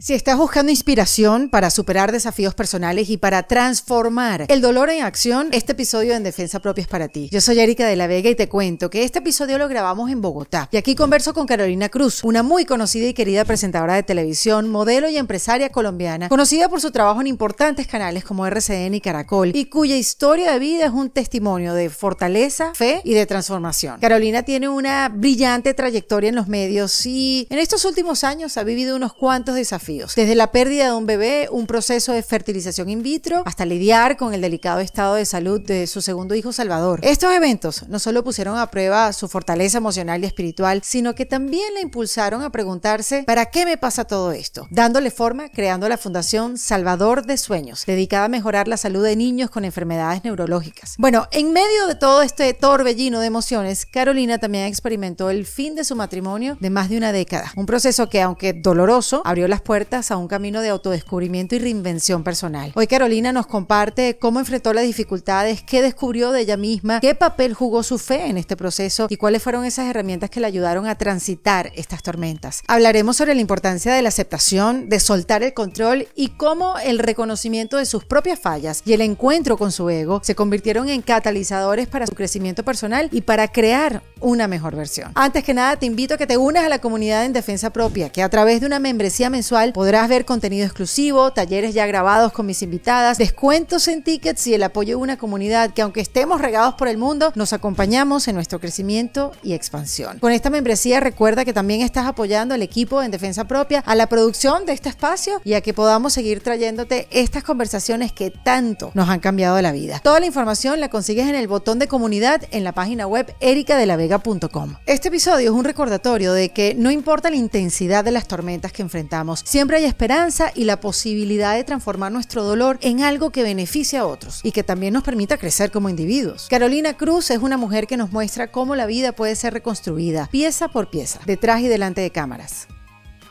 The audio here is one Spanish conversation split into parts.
Si estás buscando inspiración para superar desafíos personales y para transformar el dolor en acción, este episodio en Defensa Propia es para ti. Yo soy Erika de la Vega y te cuento que este episodio lo grabamos en Bogotá. Y aquí converso con Carolina Cruz, una muy conocida y querida presentadora de televisión, modelo y empresaria colombiana, conocida por su trabajo en importantes canales como RCN y Caracol, y cuya historia de vida es un testimonio de fortaleza, fe y de transformación. Carolina tiene una brillante trayectoria en los medios y en estos últimos años ha vivido unos cuantos desafíos desde la pérdida de un bebé, un proceso de fertilización in vitro, hasta lidiar con el delicado estado de salud de su segundo hijo Salvador. Estos eventos no solo pusieron a prueba su fortaleza emocional y espiritual, sino que también le impulsaron a preguntarse, ¿para qué me pasa todo esto? Dándole forma, creando la Fundación Salvador de Sueños, dedicada a mejorar la salud de niños con enfermedades neurológicas. Bueno, en medio de todo este torbellino de emociones, Carolina también experimentó el fin de su matrimonio de más de una década, un proceso que aunque doloroso, abrió las puertas a un camino de autodescubrimiento y reinvención personal. Hoy Carolina nos comparte cómo enfrentó las dificultades, qué descubrió de ella misma, qué papel jugó su fe en este proceso y cuáles fueron esas herramientas que la ayudaron a transitar estas tormentas. Hablaremos sobre la importancia de la aceptación, de soltar el control y cómo el reconocimiento de sus propias fallas y el encuentro con su ego se convirtieron en catalizadores para su crecimiento personal y para crear una mejor versión. Antes que nada, te invito a que te unas a la comunidad en defensa propia, que a través de una membresía mensual Podrás ver contenido exclusivo, talleres ya grabados con mis invitadas, descuentos en tickets y el apoyo de una comunidad que aunque estemos regados por el mundo, nos acompañamos en nuestro crecimiento y expansión. Con esta membresía recuerda que también estás apoyando al equipo en defensa propia, a la producción de este espacio y a que podamos seguir trayéndote estas conversaciones que tanto nos han cambiado la vida. Toda la información la consigues en el botón de comunidad en la página web ericadelavega.com. Este episodio es un recordatorio de que no importa la intensidad de las tormentas que enfrentamos, Siempre hay esperanza y la posibilidad de transformar nuestro dolor en algo que beneficie a otros y que también nos permita crecer como individuos. Carolina Cruz es una mujer que nos muestra cómo la vida puede ser reconstruida pieza por pieza, detrás y delante de cámaras,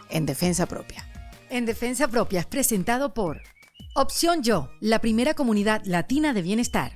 en defensa propia. En defensa propia es presentado por Opción Yo, la primera comunidad latina de bienestar.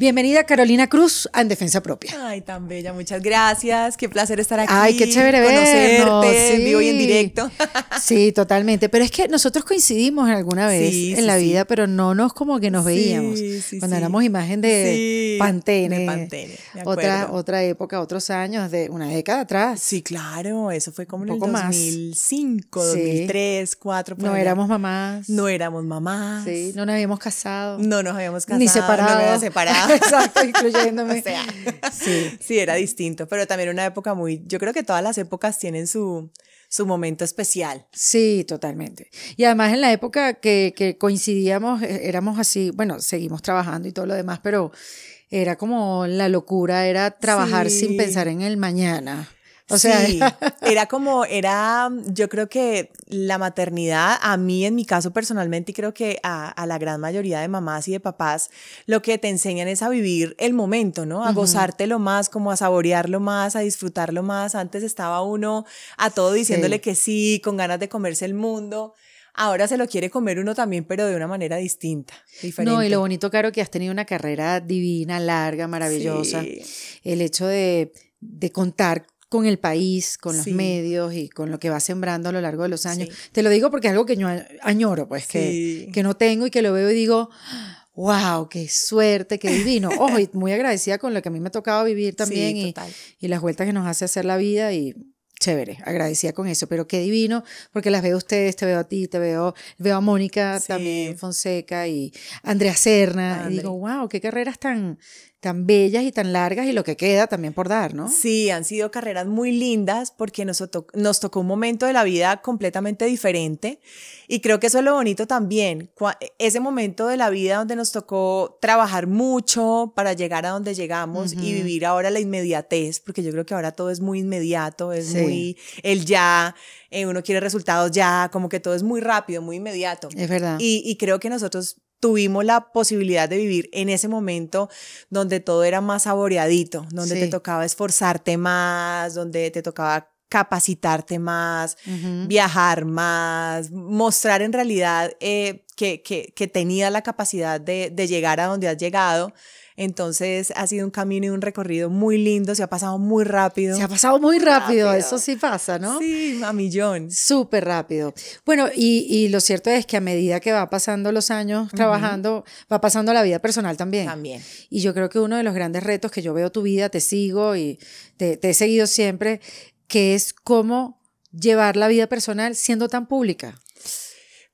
Bienvenida Carolina Cruz a En Defensa Propia. Ay, tan bella, muchas gracias. Qué placer estar aquí. Ay, qué chévere conocerte en vivo y en directo. Sí, totalmente. Pero es que nosotros coincidimos alguna vez en la vida, pero no nos como que nos veíamos. Cuando éramos imagen de Pantene. De Pantene otra, otra época, otros años, de una década atrás. Sí, claro, eso fue como en el 2005, 2003, 2004. No éramos mamás. No éramos mamás. Sí, no nos habíamos casado. No nos habíamos casado. Ni separado. No separado. exacto, incluyéndome. sí. sí, era distinto, pero también una época muy, yo creo que todas las épocas tienen su, su momento especial. Sí, totalmente. Y además en la época que, que coincidíamos, eh, éramos así, bueno, seguimos trabajando y todo lo demás, pero era como la locura, era trabajar sin pensar en el mañana. O sea, sí, era como, era, yo creo que la maternidad, a mí en mi caso personalmente, y creo que a, la gran mayoría de mamás y de papás, lo que te enseñan es a vivir el momento, ¿no? A gozarte gozártelo más, como a saborearlo más, a disfrutarlo más. Antes estaba uno a todo diciéndole que sí, con ganas de comerse el mundo ahora se lo quiere comer uno también, pero de una manera distinta, diferente. No, y lo bonito, claro que has tenido una carrera divina, larga, maravillosa. El hecho de, de contar con el país, con los medios y con lo que va sembrando a lo largo de los años. Te lo digo porque es algo que yo añoro, pues, que, no tengo y que lo veo y digo, wow, qué suerte, qué divino. Ojo, y muy agradecida con lo que a mí me ha tocado vivir también y, las vueltas que nos hace hacer la vida y chévere, agradecida con eso, pero qué divino, porque las veo a ustedes, te veo a ti, te veo, veo a Mónica también, Fonseca y Andrea Serna, y digo, wow, qué carreras tan, tan bellas y tan largas y lo que queda también por dar, ¿no? Sí, han sido carreras muy lindas porque nos, nos tocó un momento de la vida completamente diferente y creo que eso es lo bonito también, ese momento de la vida donde nos tocó trabajar mucho para llegar a donde llegamos y vivir ahora la inmediatez, porque yo creo que ahora todo es muy inmediato, es muy el ya, eh, uno quiere resultados ya, como que todo es muy rápido, muy inmediato. Es verdad. Y, y creo que nosotros tuvimos la posibilidad de vivir en ese momento donde todo era más saboreadito, donde te tocaba esforzarte más, donde te tocaba capacitarte más, viajar más, mostrar en realidad eh, que, que, que tenías la capacidad de, de llegar a donde has llegado entonces ha sido un camino y un recorrido muy lindo, se ha pasado muy rápido. Se ha pasado muy rápido, eso sí pasa, ¿no? Sí, a millón. Súper rápido. Bueno, y, lo cierto es que a medida que va pasando los años trabajando, va pasando la vida personal también. También. Y yo creo que uno de los grandes retos que yo veo tu vida, te sigo y te, he seguido siempre, que es cómo llevar la vida personal siendo tan pública.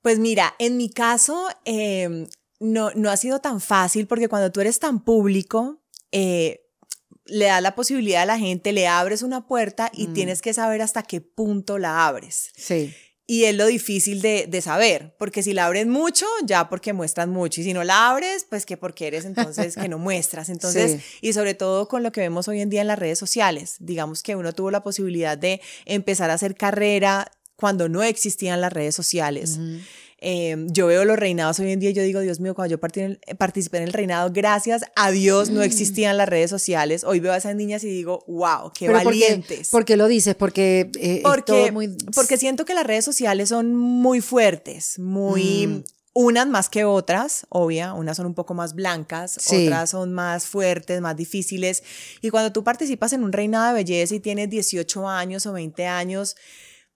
Pues mira, en mi caso, em, no, no ha sido tan fácil porque cuando tú eres tan público, eh, le da la posibilidad a la gente, le abres una puerta y mm. tienes que saber hasta qué punto la abres. Sí. Y es lo difícil de, saber, porque si la abres mucho, ya porque muestras mucho, y si no la abres, pues que porque eres entonces que no muestras. Entonces, y sobre todo con lo que vemos hoy en día en las redes sociales, digamos que uno tuvo la posibilidad de empezar a hacer carrera cuando no existían las redes sociales. Em, yo veo los reinados hoy en día yo digo, Dios mío, cuando yo eh, participé en el reinado, gracias a Dios no mm. existían las redes sociales. Hoy veo a esas niñas y digo, wow, qué Pero valientes. ¿Por qué, lo dices? Porque, eh, porque, porque siento que las redes sociales son muy fuertes, muy... Mm. Unas más que otras, obvia, unas son un poco más blancas, otras son más fuertes, más difíciles. Y cuando tú participas en un reinado de belleza y tienes 18 años o 20 años,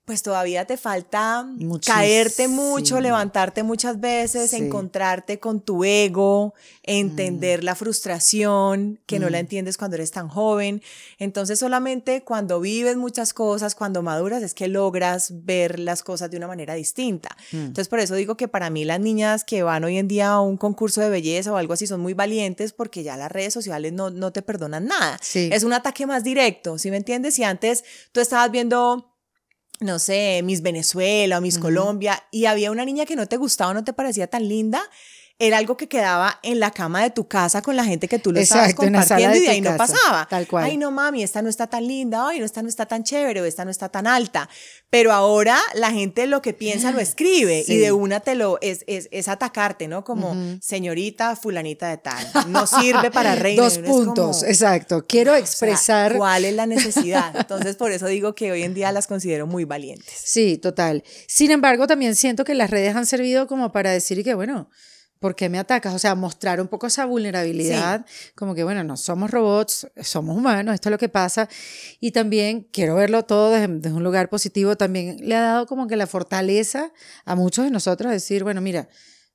pues todavía te falta caerte mucho, levantarte muchas veces, encontrarte con tu ego, entender mm. la frustración, que no la mm. entiendes cuando eres tan joven. Entonces solamente cuando vives muchas cosas, cuando maduras, es que logras ver las cosas de una manera distinta. Mm. Entonces por eso digo que para mí las niñas que van hoy en día a un concurso de belleza o algo así son muy valientes porque ya las redes sociales no, te perdonan nada. Es un ataque más directo, ¿sí me entiendes? Y antes tú estabas viendo no sé, mis Venezuela o mis Colombia, y había una niña que no te gustaba, no te parecía tan linda, era algo que quedaba en la cama de tu casa con la gente que tú lo estabas compartiendo y de ahí no pasaba. Tal cual. Ay, no mami, esta no está tan linda, ay, no esta no está tan chévere, esta no está tan alta. Pero ahora la gente lo que piensa lo escribe y de una te lo es, es, atacarte, ¿no? Como señorita fulanita de tal, no sirve para reír. Dos puntos, exacto. Quiero expresar. ¿Cuál es la necesidad? Entonces, por eso digo que hoy en día las considero muy valientes. Sí, total. Sin embargo, también siento que las redes han servido como para decir que, bueno, ¿por qué me atacas? O sea, mostrar un poco esa vulnerabilidad, como que, bueno, no somos robots, somos humanos, esto es lo que pasa. Y también quiero verlo todo desde, desde, un lugar positivo, también le ha dado como que la fortaleza a muchos de nosotros decir, bueno, mira,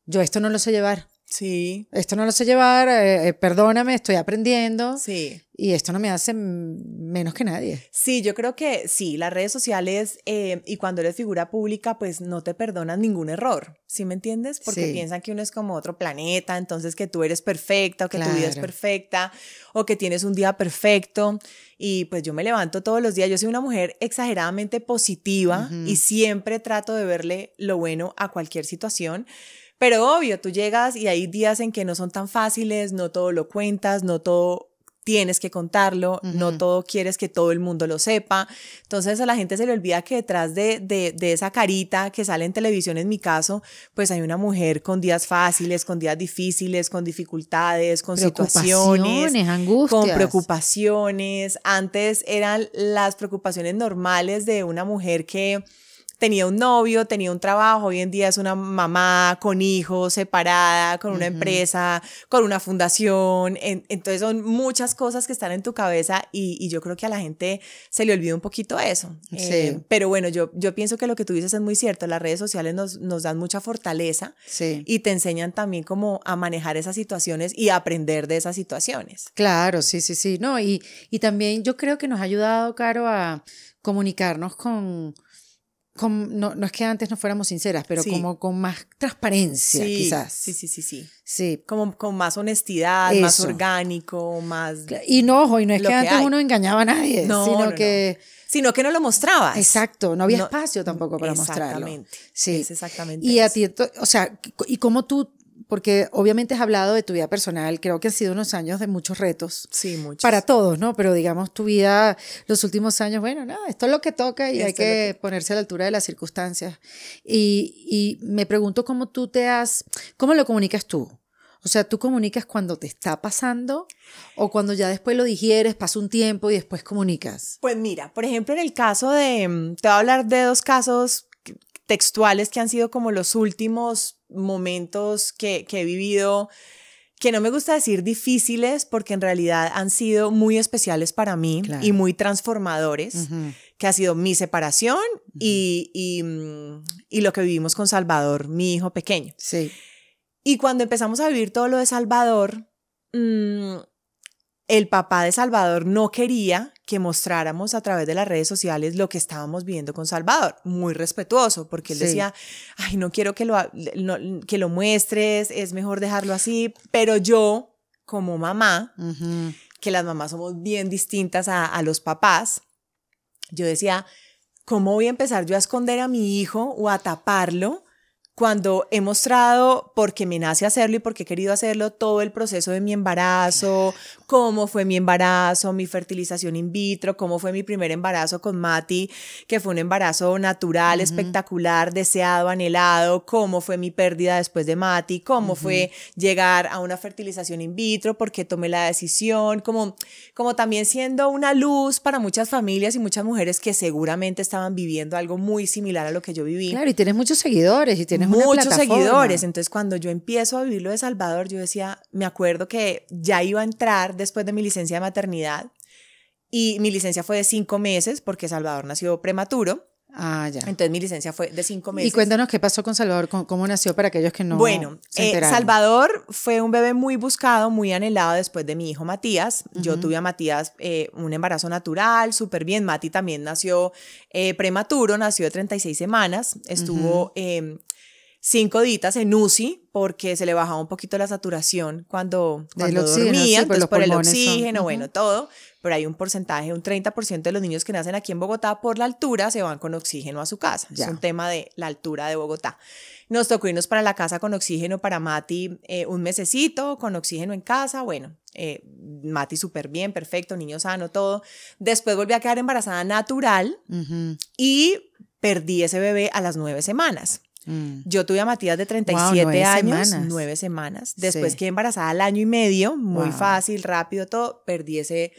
yo esto no lo sé llevar. Sí. Esto no lo sé llevar, eh, eh, perdóname, estoy aprendiendo. Sí. Y esto no me hace menos que nadie. Sí, yo creo que sí, las redes sociales eh, y cuando eres figura pública, pues no te perdonan ningún error, ¿sí me entiendes? Porque piensan que uno es como otro planeta, entonces que tú eres perfecta o que tu vida es perfecta o que tienes un día perfecto. Y pues yo me levanto todos los días, yo soy una mujer exageradamente positiva y siempre trato de verle lo bueno a cualquier situación. Pero obvio, tú llegas y hay días en que no son tan fáciles, no todo lo cuentas, no todo tienes que contarlo, no todo quieres que todo el mundo lo sepa. Entonces a la gente se le olvida que detrás de, de, de, esa carita que sale en televisión, en mi caso, pues hay una mujer con días fáciles, con días difíciles, con dificultades, con situaciones, con preocupaciones. Antes eran las preocupaciones normales de una mujer que tenía un novio, tenía un trabajo, hoy en día es una mamá con hijos, separada, con una empresa, con una fundación. entonces son muchas cosas que están en tu cabeza y, yo creo que a la gente se le olvida un poquito eso. Eh, pero bueno, yo, yo pienso que lo que tú dices es muy cierto. Las redes sociales nos, dan mucha fortaleza y te enseñan también cómo a manejar esas situaciones y aprender de esas situaciones. Claro, sí, sí, sí. No, y, y también yo creo que nos ha ayudado, Caro, a comunicarnos con no, es que antes no fuéramos sinceras, pero como con más transparencia, quizás. Sí, sí, sí, sí. Sí. Como con más honestidad, más orgánico, más. Y no, ojo, y no es que, antes uno engañaba a nadie, sino que. Sino que no lo mostrabas. Exacto, no había espacio tampoco para mostrarlo. Exactamente. Sí. exactamente. Y a ti, o sea, y cómo tú porque obviamente has hablado de tu vida personal, creo que han sido unos años de muchos retos. Sí, muchos. Para todos, ¿no? Pero digamos, tu vida, los últimos años, bueno, nada, esto es lo que toca y hay que, que, ponerse a la altura de las circunstancias. Y, y me pregunto cómo tú te has, cómo lo comunicas tú. O sea, tú comunicas cuando te está pasando o cuando ya después lo digieres, pasa un tiempo y después comunicas. Pues mira, por ejemplo, en el caso de, mm, te voy a hablar de dos casos textuales que han sido como los últimos momentos que, he vivido que no me gusta decir difíciles porque en realidad han sido muy especiales para mí y muy transformadores, que ha sido mi separación mm, y, lo que vivimos con Salvador, mi hijo pequeño. Sí. Y cuando empezamos a vivir todo lo de Salvador, mm, el papá de Salvador no quería que mostráramos a través de las redes sociales lo que estábamos viendo con Salvador. Muy respetuoso, porque él decía, ay, no quiero que lo, que lo muestres, es mejor dejarlo así, pero yo, como mamá, que las mamás somos bien distintas a, a los papás, yo decía, ¿cómo voy a empezar yo a esconder a mi hijo o a taparlo? cuando he mostrado, porque me nace hacerlo y porque he querido hacerlo, todo el proceso de mi embarazo, cómo fue mi embarazo, mi fertilización in vitro, cómo fue mi primer embarazo con Mati, que fue un embarazo natural, espectacular, deseado, anhelado, cómo fue mi pérdida después de Mati, cómo fue llegar a una fertilización in vitro, porque tomé la decisión, como, también siendo una luz para muchas familias y muchas mujeres que seguramente estaban viviendo algo muy similar a lo que yo viví. Claro, y tienes muchos seguidores y tienes muchos una plataforma. seguidores. Entonces, cuando yo empiezo a vivir lo de Salvador, yo decía, me acuerdo que ya iba a entrar después de mi licencia de maternidad y mi licencia fue de cinco meses porque Salvador nació prematuro. Ah, ya. Entonces mi licencia fue de cinco meses. Y cuéntanos qué pasó con Salvador, cómo, nació para aquellos que no. Bueno, eh, Salvador fue un bebé muy buscado, muy anhelado después de mi hijo Matías. Yo tuve a Matías eh, un embarazo natural, súper bien. Mati también nació eh, prematuro, nació de 36 semanas, estuvo cinco ditas en UCI porque se le bajaba un poquito la saturación cuando, cuando dormía, pues por el oxígeno, bueno, todo, pero hay un porcentaje, un 30% de los niños que nacen aquí en Bogotá por la altura se van con oxígeno a su casa. Es un tema de la altura de Bogotá. Nos tocó irnos para la casa con oxígeno para Mati eh, un mesecito, con oxígeno en casa, bueno, eh, Mati súper bien, perfecto, niño sano, todo. Después volví a quedar embarazada natural y perdí ese bebé a las nueve semanas. Mm. Yo tuve a Matías de 37 años, nueve semanas. Después quedé embarazada al año y medio, muy fácil, rápido, todo, perdí ese,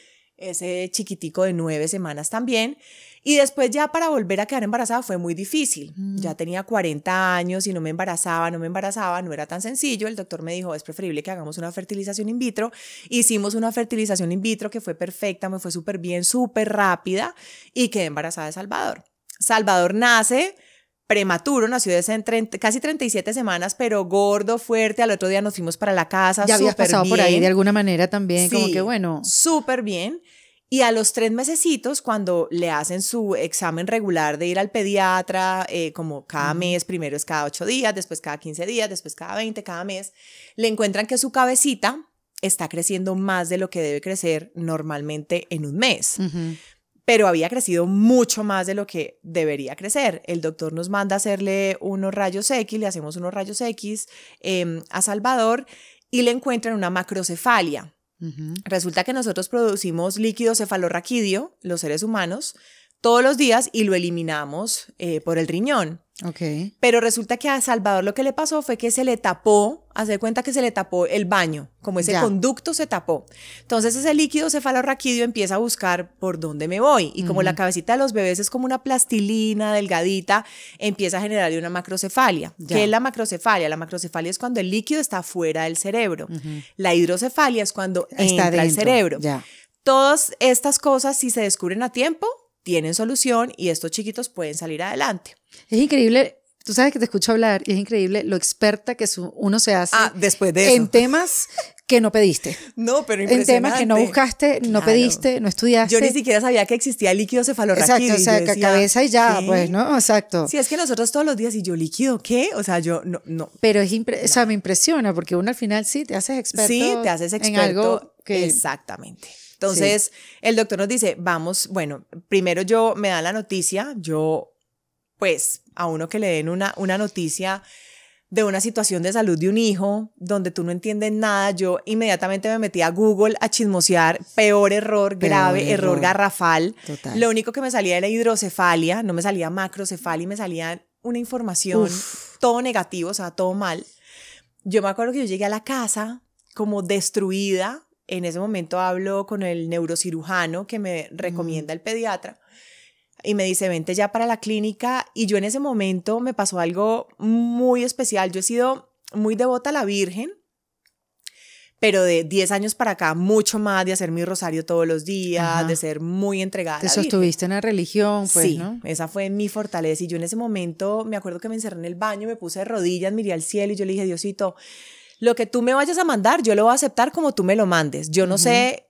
chiquitico de nueve semanas también. Y después ya para volver a quedar embarazada fue muy difícil. Mm. Ya tenía 40 años y no me embarazaba, no me embarazaba, no era tan sencillo. El doctor me dijo, es preferible que hagamos una fertilización in vitro. Hicimos una fertilización in vitro que fue perfecta, me fue súper bien, súper rápida y quedé embarazada de Salvador. Salvador nace prematuro, nació en casi 37 semanas, pero gordo, fuerte, al otro día nos fuimos para la casa. Ya había pasado por ahí de alguna manera también, como que bueno. Súper bien. Y a los tres mesecitos, cuando le hacen su examen regular de ir al pediatra, eh, como cada mes, primero es cada ocho días, después cada 15 días, después cada 20, cada mes, le encuentran que su cabecita está creciendo más de lo que debe crecer normalmente en un mes pero había crecido mucho más de lo que debería crecer. El doctor nos manda hacerle unos rayos X, le hacemos unos rayos X em, a Salvador y le encuentran una macrocefalia. Resulta que nosotros producimos líquido cefalorraquídeo, los seres humanos, todos los días y lo eliminamos eh, por el riñón. Okay. Pero resulta que a Salvador lo que le pasó fue que se le tapó, hace cuenta que se le tapó el baño, como ese conducto se tapó. Entonces ese líquido cefalorraquídeo empieza a buscar por dónde me voy. Y como la cabecita de los bebés es como una plastilina delgadita, empieza a generar una macrocefalia. ¿Qué es la macrocefalia? La macrocefalia es cuando el líquido está fuera del cerebro. La hidrocefalia es cuando está dentro. del cerebro. Ya. Todas estas cosas, si se descubren a tiempo, tienen solución y estos chiquitos pueden salir adelante. Es increíble, tú sabes que te escucho hablar y es increíble lo experta que uno se hace ah, después de en temas que no pediste. No, pero En temas que no buscaste, no pediste, no estudiaste. Yo ni siquiera sabía que existía líquido cefalorraquídeo. Exacto, o sea, cabeza y ya, pues, ¿no? Exacto. Sí, es que nosotros todos los días, ¿y yo líquido qué? O sea, yo no. no pero es, o sea, me impresiona porque uno al final sí te haces experto. Sí, te haces experto. En algo que... Exactamente. Entonces, el doctor nos dice, vamos, bueno, primero yo me da la noticia, yo pues a uno que le den una, una noticia de una situación de salud de un hijo donde tú no entiendes nada, yo inmediatamente me metí a Google a chismosear, peor error grave, error, garrafal. Lo único que me salía era hidrocefalia, no me salía macrocefalia me salía una información todo negativo, o sea, todo mal. Yo me acuerdo que yo llegué a la casa como destruida. En ese momento hablo con el neurocirujano que me recomienda el pediatra y me dice, vente ya para la clínica. Y yo en ese momento me pasó algo muy especial. Yo he sido muy devota a la Virgen, pero de 10 años para acá, mucho más de hacer mi rosario todos los días, de ser muy entregada. Te sostuviste en la religión, pues. Sí, esa fue mi fortaleza. Y yo en ese momento me acuerdo que me encerré en el baño, me puse de rodillas, miré al cielo y yo le dije, Diosito, lo que tú me vayas a mandar, yo lo voy a aceptar como tú me lo mandes. Yo no sé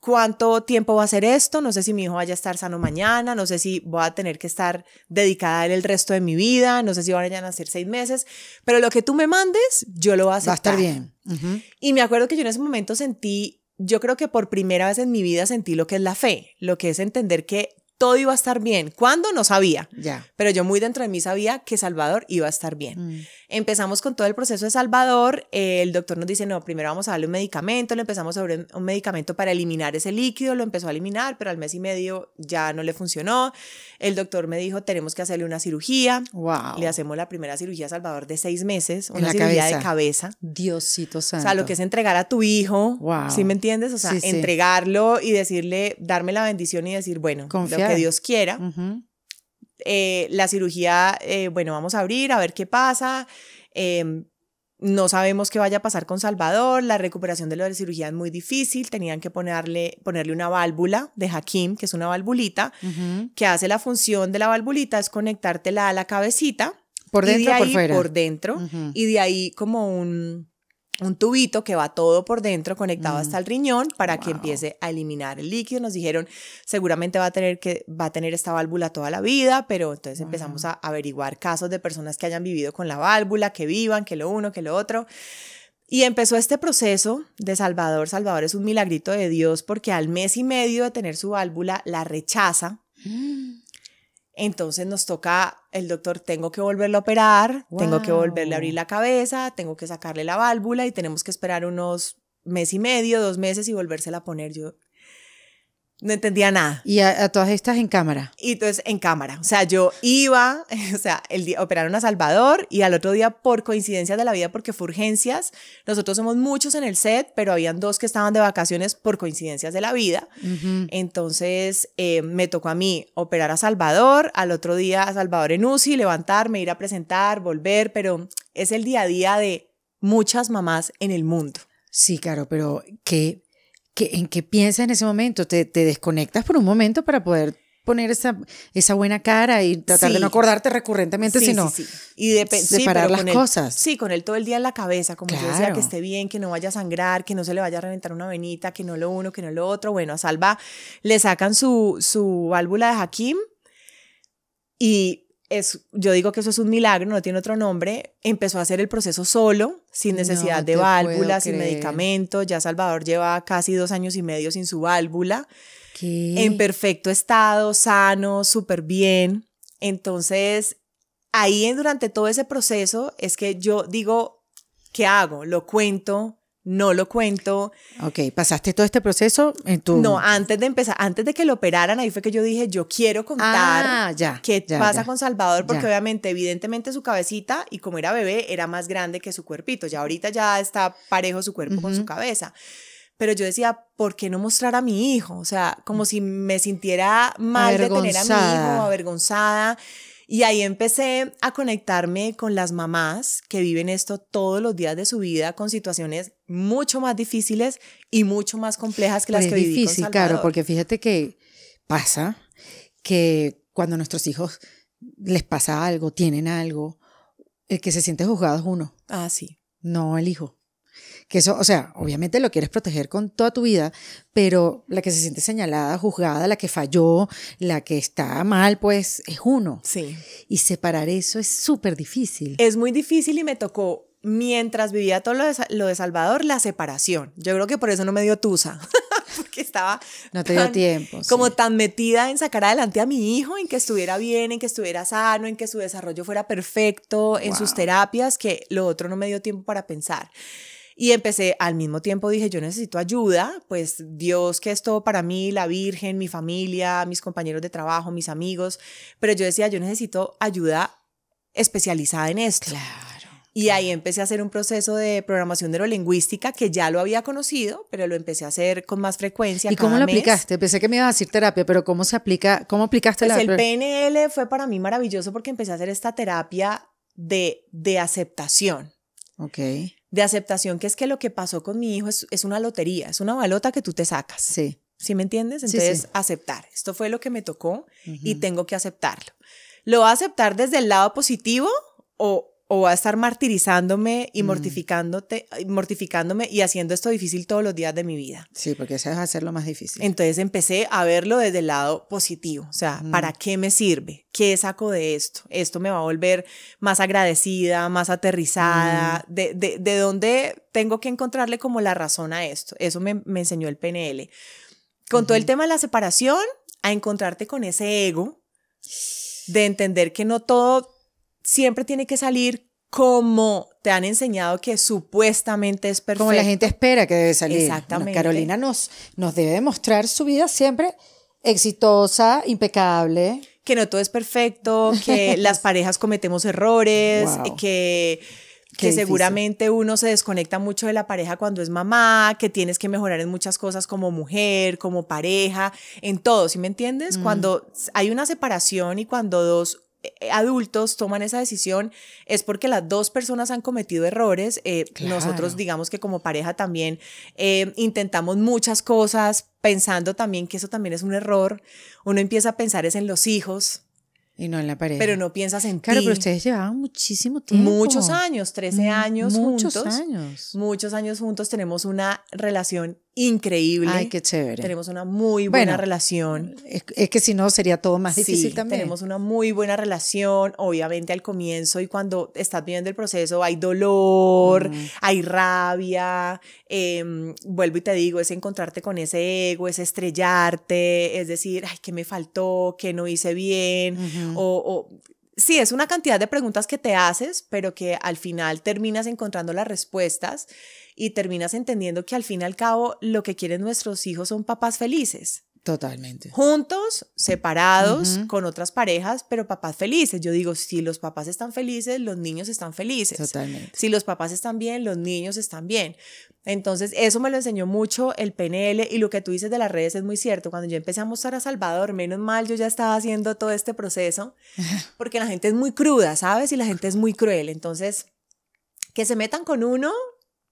cuánto tiempo va a ser esto, no sé si mi hijo vaya a estar sano mañana, no sé si voy a tener que estar dedicada el resto de mi vida, no sé si van a hacer seis meses, pero lo que tú me mandes, yo lo voy a aceptar. Va a estar bien. Y me acuerdo que yo en ese momento sentí, yo creo que por primera vez en mi vida sentí lo que es la fe, lo que es entender que todo iba a estar bien. ¿Cuándo? No sabía. Ya. Pero yo muy dentro de mí sabía que Salvador iba a estar bien. Mm. Empezamos con todo el proceso de Salvador. Eh, el doctor nos dice, no, primero vamos a darle un medicamento. Le empezamos a darle un medicamento para eliminar ese líquido. Lo empezó a eliminar, pero al mes y medio ya no le funcionó. El doctor me dijo, tenemos que hacerle una cirugía. Wow. Le hacemos la primera cirugía a Salvador de seis meses. Una cirugía de cabeza. Diosito santo. O sea, lo que es entregar a tu hijo. Wow. ¿Sí me entiendes? O sea, entregarlo y decirle, darme la bendición y decir, bueno, Confiar que Dios quiera. Eh, la cirugía, eh, bueno, vamos a abrir, a ver qué pasa. Em, no sabemos qué vaya a pasar con Salvador, la recuperación de lo de la cirugía es muy difícil, tenían que ponerle, ponerle una válvula de Hakim, que es una válvulita, que hace la función de la válvulita es conectártela a la cabecita. Por dentro, por fuera. Por dentro, y de ahí como un, un tubito que va todo por dentro conectado hasta mm. el riñón para que empiece a eliminar el líquido. Nos dijeron, seguramente va a tener que va a tener esta válvula toda la vida, pero entonces empezamos a averiguar casos de personas que hayan vivido con la válvula, que vivan, que lo uno, que lo otro. Y empezó este proceso de Salvador. Salvador es un milagrito de Dios porque al mes y medio de tener su válvula la rechaza. Mm. Entonces nos toca, el doctor, tengo que volverlo a operar, tengo que volverle a abrir la cabeza, tengo que sacarle la válvula y tenemos que esperar unos mes y medio, dos meses y volvérsela a poner. Yo, no entendía nada. Y a, todas estas en cámara. Y entonces en cámara. O sea, yo iba, o sea, el día operaron a Salvador y al otro día, por coincidencias de la vida, porque fue urgencias, nosotros somos muchos en el set, pero habían dos que estaban de vacaciones por coincidencias de la vida. Entonces eh, me tocó a mí operar a Salvador, al otro día a Salvador en UCI, levantarme, ir a presentar, volver, pero es el día a día de muchas mamás en el mundo. Sí, claro, pero qué en qué piensas en ese momento. Te, te desconectas por un momento para poder poner esa, esa buena cara y tratar de no acordarte recurrentemente, sino Y de, separar las cosas. Sí, con él todo el día en la cabeza, como yo decía, que esté bien, que no vaya a sangrar, que no se le vaya a reventar una venita, que no lo uno, que no lo otro. Bueno, a Salva le sacan su, su válvula de Hakim y yo digo que eso es un milagro, no tiene otro nombre, empezó a hacer el proceso solo, sin necesidad de válvulas, sin medicamentos, ya Salvador lleva casi dos años y medio sin su válvula, en perfecto estado, sano, súper bien. Entonces, ahí durante todo ese proceso es que yo digo, ¿qué hago? ¿Lo cuento? no lo cuento. Ok, pasaste todo este proceso en tu... No, antes de empezar, antes de que lo operaran, ahí fue que yo dije, yo quiero contar ah, qué pasa con Salvador, porque obviamente, evidentemente su cabecita, y como era bebé, era más grande que su cuerpito. Ya ahorita ya está parejo su cuerpo con su cabeza. Pero yo decía, ¿por qué no mostrar a mi hijo? O sea, como si me sintiera mal de tener a mi hijo, avergonzada. Y ahí empecé a conectarme con las mamás que viven esto todos los días de su vida con situaciones mucho más difíciles y mucho más complejas que las que viví difícil, claro, porque fíjate que pasa que cuando a nuestros hijos les pasa algo, tienen algo, el que se siente juzgado es uno. Ah, sí. No el hijo. Que eso, o sea, obviamente lo quieres proteger con toda tu vida, pero la que se siente señalada, juzgada, la que falló, la que está mal, pues es uno. Sí. Y separar eso es súper difícil. Es muy difícil y me tocó mientras vivía todo lo de, Salvador, la separación. Yo creo que por eso no me dio tusa, porque estaba... No te dio tiempo. Como tan metida en sacar adelante a mi hijo, en que estuviera bien, en que estuviera sano, en que su desarrollo fuera perfecto, en sus terapias, que lo otro no me dio tiempo para pensar. Y empecé, al mismo tiempo dije, yo necesito ayuda, pues Dios que es todo para mí, la Virgen, mi familia, mis compañeros de trabajo, mis amigos, pero yo decía, yo necesito ayuda especializada en esto. Claro. Y ahí empecé a hacer un proceso de programación neurolingüística que ya lo había conocido, pero lo empecé a hacer con más frecuencia. ¿Y cómo lo aplicaste? Pensé que me ibas a decir terapia, pero ¿cómo se aplica? ¿Cómo aplicaste pues El PNL fue para mí maravilloso porque empecé a hacer esta terapia de, de aceptación. Ok de aceptación, que es que lo que pasó con mi hijo es, una lotería, es una balota que tú te sacas. Sí. ¿Sí me entiendes? Entonces, aceptar. Esto fue lo que me tocó y tengo que aceptarlo. ¿Lo va a aceptar desde el lado positivo o, o a estar martirizándome y mm. mortificándote, mortificándome y haciendo esto difícil todos los días de mi vida. Sí, porque eso es hacerlo más difícil. Entonces empecé a verlo desde el lado positivo, o sea, ¿para mm. qué me sirve? ¿Qué saco de esto? Esto me va a volver más agradecida, más aterrizada, mm. de, de, dónde tengo que encontrarle como la razón a esto? Eso me, enseñó el PNL. Con todo el tema de la separación, a encontrarte con ese ego, de entender que no todo siempre tiene que salir como te han enseñado que supuestamente es perfecto. Como la gente espera que debe salir. Exactamente. Carolina nos, nos debe mostrar su vida siempre exitosa, impecable. Que no todo es perfecto, que las parejas cometemos errores, que que seguramente uno se desconecta mucho de la pareja cuando es mamá, que tienes que mejorar en muchas cosas como mujer, como pareja, en todo, ¿sí me entiendes? Mm. Cuando hay una separación y cuando dos eh, adultos toman esa decisión es porque las dos personas han cometido errores. Eh, nosotros digamos que como pareja también eh, intentamos muchas cosas pensando también que eso también es un error. Uno empieza a pensar es en los hijos. Y no en la pareja. Pero no piensas en claro, pero ustedes llevaban muchísimo tiempo. Muchos años, 13 años juntos. Muchos años. Muchos años juntos. Tenemos una relación increíble. Ay, qué chévere. Tenemos una muy buena relación. Es, que si no sería todo más difícil también. Tenemos una muy buena relación, obviamente al comienzo y cuando estás viviendo el proceso hay dolor, mm. hay rabia, em, vuelvo y te digo, es encontrarte con ese ego, es estrellarte, es decir, ay, ¿qué me faltó? ¿Qué no hice bien? o sí, es una cantidad de preguntas que te haces, pero que al final terminas encontrando las respuestas y terminas entendiendo que al fin y al cabo lo que quieren nuestros hijos son papás felices. Totalmente. Juntos, separados, con otras parejas, pero papás felices. Yo digo, si los papás están felices, los niños están felices. Totalmente. Si los papás están bien, los niños están bien. Entonces, eso me lo enseñó mucho el PNL y lo que tú dices de las redes es muy cierto. Cuando yo empecé a mostrar a Salvador, menos mal yo ya estaba haciendo todo este proceso, porque la gente es muy cruda, ¿sabes? Y la gente es muy cruel. Entonces, que se metan con uno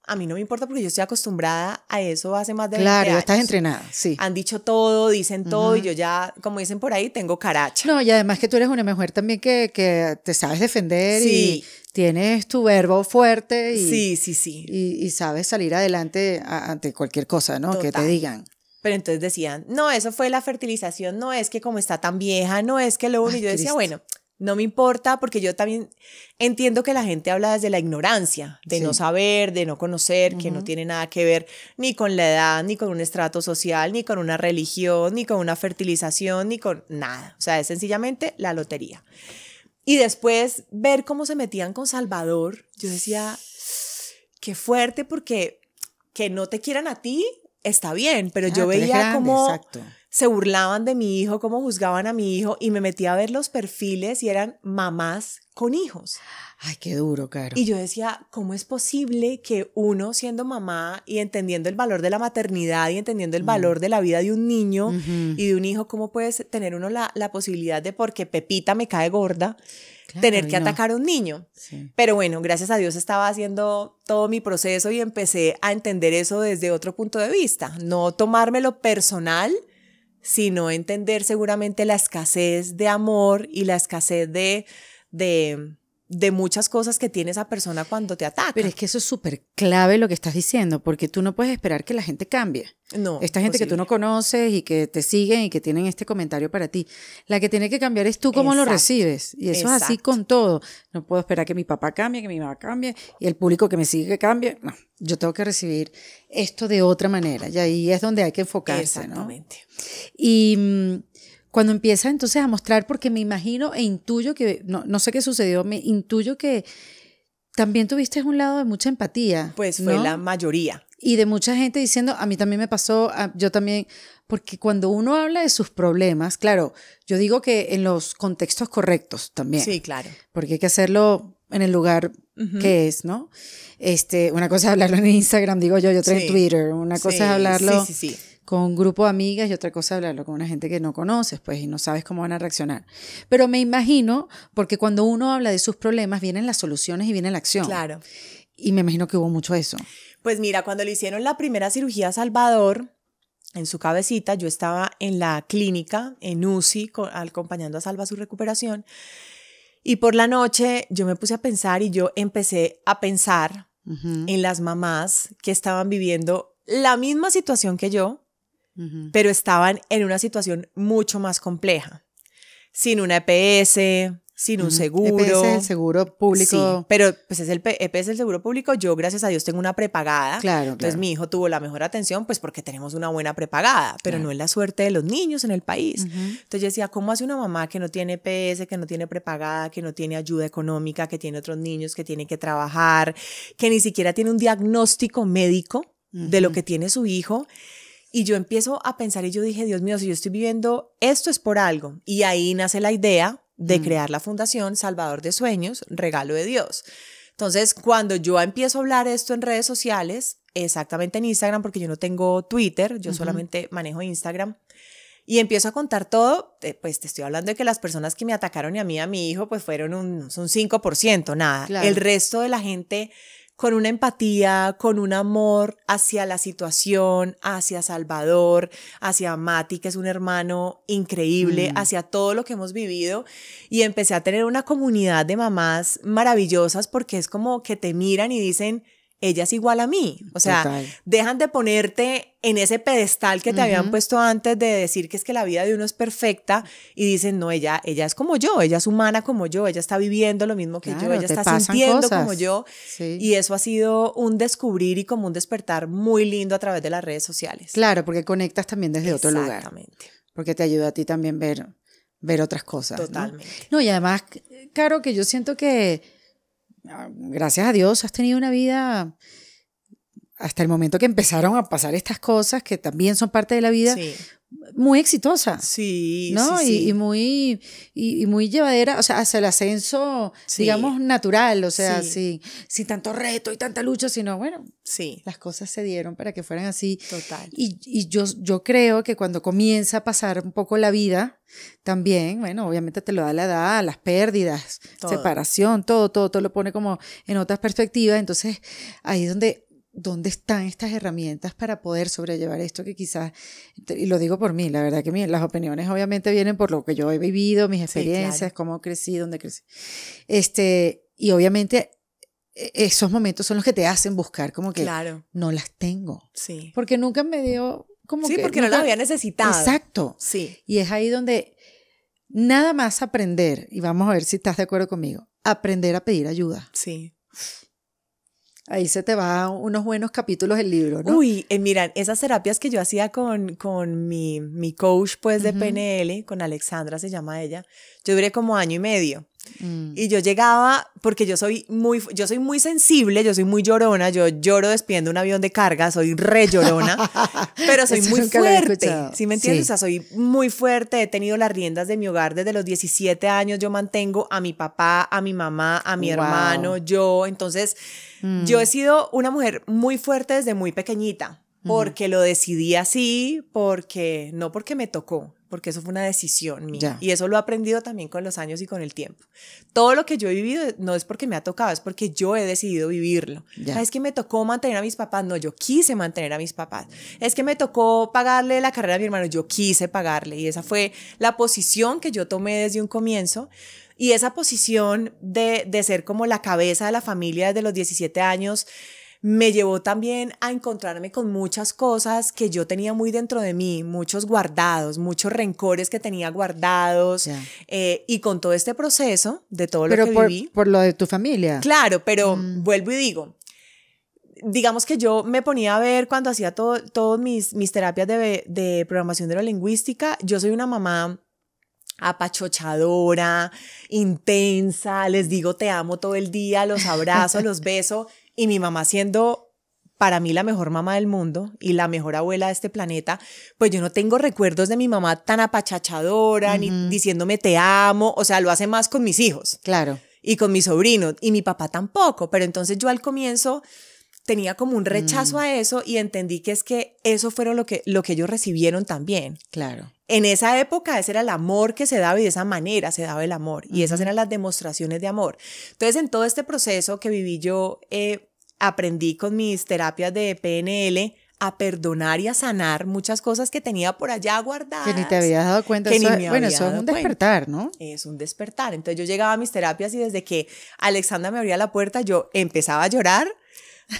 a mí no me importa porque yo estoy acostumbrada a eso hace más de Claro, estás entrenada, sí. Han dicho todo, dicen todo y yo ya, como dicen por ahí, tengo caracha. No, y además que tú eres una mujer también que, te sabes defender y tienes tu verbo fuerte y, sí, sí, sí. Y, sabes salir adelante ante cualquier cosa, ¿no? Que te digan. Pero entonces decían, no, eso fue la fertilización, no es que como está tan vieja, no es que lo único yo decía, bueno, no me importa porque yo también entiendo que la gente habla desde la ignorancia, de no saber, de no conocer, que no tiene nada que ver ni con la edad, ni con un estrato social, ni con una religión, ni con una fertilización, ni con nada. O sea, es sencillamente la lotería. Y después ver cómo se metían con Salvador, yo decía, qué fuerte porque que no te quieran a ti está bien, pero yo ah, veía como... Exacto se burlaban de mi hijo, cómo juzgaban a mi hijo y me metí a ver los perfiles y eran mamás con hijos. Ay, qué duro, claro. Y yo decía, ¿cómo es posible que uno siendo mamá y entendiendo el valor de la maternidad y entendiendo el mm. valor de la vida de un niño y de un hijo, cómo puedes tener uno la, la posibilidad de, porque Pepita me cae gorda, tener que atacar a un niño. Pero bueno, gracias a Dios estaba haciendo todo mi proceso y empecé a entender eso desde otro punto de vista, no tomármelo personal, sino entender seguramente la escasez de amor y la escasez de, de, de muchas cosas que tiene esa persona cuando te ataca. Pero es que eso es súper clave lo que estás diciendo, porque tú no puedes esperar que la gente cambie. No. Esta gente que tú no conoces y que te siguen y que tienen este comentario para ti. La que tiene que cambiar es tú cómo lo recibes. Y eso es así con todo. No puedo esperar que mi papá cambie, que mi mamá cambie y el público que me sigue que cambie. No, yo tengo que recibir esto de otra manera. Y ahí es donde hay que enfocarse, Exactamente. Y mm, cuando empieza entonces a mostrar, porque me imagino e intuyo que, no, sé qué sucedió, me intuyo que también tuviste un lado de mucha empatía. Pues fue la mayoría. Y de mucha gente diciendo, a mí también me pasó, yo también, porque cuando uno habla de sus problemas, claro, yo digo que en los contextos correctos también. Sí, claro. Porque hay que hacerlo en el lugar que es, ¿no? Este, una cosa es hablarlo en Instagram, digo yo, yo otra en Twitter, una cosa es hablarlo. Sí, sí, sí con un grupo de amigas y otra cosa hablarlo con una gente que no conoces, pues, y no sabes cómo van a reaccionar. Pero me imagino, porque cuando uno habla de sus problemas, vienen las soluciones y viene la acción. Claro. Y me imagino que hubo mucho eso. Pues mira, cuando le hicieron la primera cirugía a Salvador, en su cabecita, yo estaba en la clínica, en UCI, acompañando a Salva su recuperación. Y por la noche yo me puse a pensar y yo empecé a pensar en las mamás que estaban viviendo la misma situación que yo, pero estaban en una situación mucho más compleja, sin una EPS, sin un seguro. EPS el seguro público. pero pues es el EPS el seguro público. Yo, gracias a Dios, tengo una prepagada. Claro, Entonces mi hijo tuvo la mejor atención, pues porque tenemos una buena prepagada, pero no es la suerte de los niños en el país. Entonces yo decía, ¿cómo hace una mamá que no tiene EPS, que no tiene prepagada, que no tiene ayuda económica, que tiene otros niños, que tiene que trabajar, que ni siquiera tiene un diagnóstico médico de lo que tiene su hijo? Y yo empiezo a pensar y yo dije, Dios mío, si yo estoy viviendo, esto es por algo. Y ahí nace la idea de mm. crear la Fundación Salvador de Sueños, Regalo de Dios. Entonces, cuando yo empiezo a hablar esto en redes sociales, exactamente en Instagram, porque yo no tengo Twitter, yo solamente manejo Instagram, y empiezo a contar todo, eh, pues te estoy hablando de que las personas que me atacaron y a mí, a mi hijo, pues fueron un, 5%, nada. El resto de la gente con una empatía, con un amor hacia la situación, hacia Salvador, hacia Mati, que es un hermano increíble, mm. hacia todo lo que hemos vivido. Y empecé a tener una comunidad de mamás maravillosas porque es como que te miran y dicen, ella es igual a mí. O sea, dejan de ponerte en ese pedestal que te habían puesto antes de decir que es que la vida de uno es perfecta y dicen, no, ella, ella es como yo, ella es humana como yo, ella está viviendo lo mismo que yo, ella está sintiendo como yo. Y eso ha sido un descubrir y como un despertar muy lindo a través de las redes sociales. Claro, porque conectas también desde otro lugar. Exactamente. Porque te ayuda a ti también ver, ver otras cosas. Totalmente. no, y además, claro que yo siento que gracias a Dios, has tenido una vida hasta el momento que empezaron a pasar estas cosas que también son parte de la vida, muy exitosa. Sí, ¿no? sí, Y, muy, y, muy llevadera, o sea, hacia el ascenso, digamos, natural, o sea, sin, sin, tanto reto y tanta lucha, sino, bueno, sí. las cosas se dieron para que fueran así. Total. Y, y, yo, yo creo que cuando comienza a pasar un poco la vida, también, bueno, obviamente te lo da la edad, las pérdidas, separación, todo, todo, todo lo pone como en otras perspectivas, entonces ahí es donde dónde están estas herramientas para poder sobrellevar esto que quizás, y lo digo por mí, la verdad que las opiniones obviamente vienen por lo que yo he vivido, mis experiencias, cómo crecí, dónde crecí. Este, y obviamente e, esos momentos son los que te hacen buscar como que no las tengo. Sí. Porque nunca me dio como sí, porque no las había necesitado. Exacto. Sí. Y es ahí donde nada más aprender, y vamos a ver si estás de acuerdo conmigo, aprender a pedir ayuda. Sí. Ahí se te va unos buenos capítulos del libro, ¿no? Uy, eh, miran, esas terapias que yo hacía con, con mi, mi coach, pues, de PNL, con Alexandra se llama ella, yo duré como año y medio. Mm. Y yo llegaba, porque yo soy, muy, yo soy muy sensible, yo soy muy llorona, yo lloro despidiendo un avión de carga, soy re llorona, pero soy muy fuerte, ¿sí me entiendes? O sea, soy muy fuerte, he tenido las riendas de mi hogar desde los 17 años, yo mantengo a mi papá, a mi mamá, a mi hermano, yo, entonces, mm. yo he sido una mujer muy fuerte desde muy pequeñita porque lo decidí así, porque no porque me tocó porque eso fue una decisión mía. Y eso lo he aprendido también con los años y con el tiempo. Todo lo que yo he vivido no es porque me ha tocado, es porque yo he decidido vivirlo. Ah, es que me tocó mantener a mis papás, no, yo quise mantener a mis papás. Es que me tocó pagarle la carrera a mi hermano, yo quise pagarle. Y esa fue la posición que yo tomé desde un comienzo. Y esa posición de, de ser como la cabeza de la familia desde los 17 años, me llevó también a encontrarme con muchas cosas que yo tenía muy dentro de mí, muchos guardados, muchos rencores que tenía guardados eh, y con todo este proceso de todo lo que por, viví. Por lo de tu familia. Claro, pero mm. vuelvo y digo, digamos que yo me ponía a ver cuando hacía todas mis, mis terapias de, de la lingüística, yo soy una mamá apachochadora, intensa, les digo te amo todo el día, los abrazo, los beso. Y mi mamá siendo para mí la mejor mamá del mundo y la mejor abuela de este planeta, pues yo no tengo recuerdos de mi mamá tan apachachadora, ni diciéndome te amo, o sea, lo hace más con mis hijos. Claro. Y con mis sobrinos, y mi papá tampoco, pero entonces yo al comienzo tenía como un rechazo mm. a eso y entendí que es que eso fueron lo que, lo que ellos recibieron también. Claro. En esa época ese era el amor que se daba y de esa manera se daba el amor y esas eran las demostraciones de amor. Entonces en todo este proceso que viví yo... Eh, aprendí con mis terapias de PNL a perdonar y a sanar muchas cosas que tenía por allá guardadas. Que ni te habías dado cuenta. Que bueno, eso es un despertar, ¿no? Es un despertar. Entonces yo llegaba a mis terapias y desde que Alexandra me abría la puerta, yo empezaba a llorar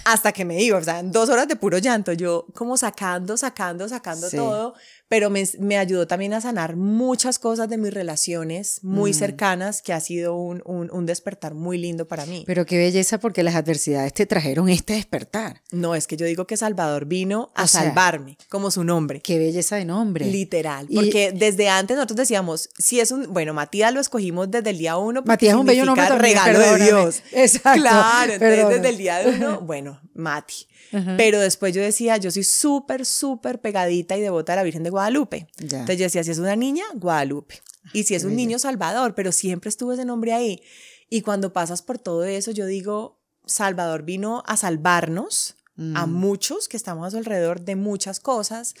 hasta que me iba. O sea, dos horas de puro llanto, yo como sacando, sacando, sacando todo pero me, me, ayudó también a sanar muchas cosas de mis relaciones muy mm. cercanas, que ha sido un, despertar muy lindo para mí. Pero qué belleza porque las adversidades te trajeron este despertar. No, es que yo digo que Salvador vino a salvarme, como su nombre. Qué belleza de nombre. Literal, porque desde antes nosotros decíamos, si es un, bueno, Matías lo escogimos desde el día uno. Matías es un bello nombre. regalo de Dios. Exacto. Claro, desde el día uno, bueno, Mati. Pero después yo decía, yo soy súper, súper pegadita y devota a la Virgen de Guadalupe. Entonces yo decía, si es una niña, Guadalupe. Ah, y si es un niño, Salvador. Pero siempre estuvo ese nombre ahí. Y cuando pasas por todo eso, yo digo, Salvador vino a salvarnos a mm. muchos que estamos a su alrededor de muchas cosas,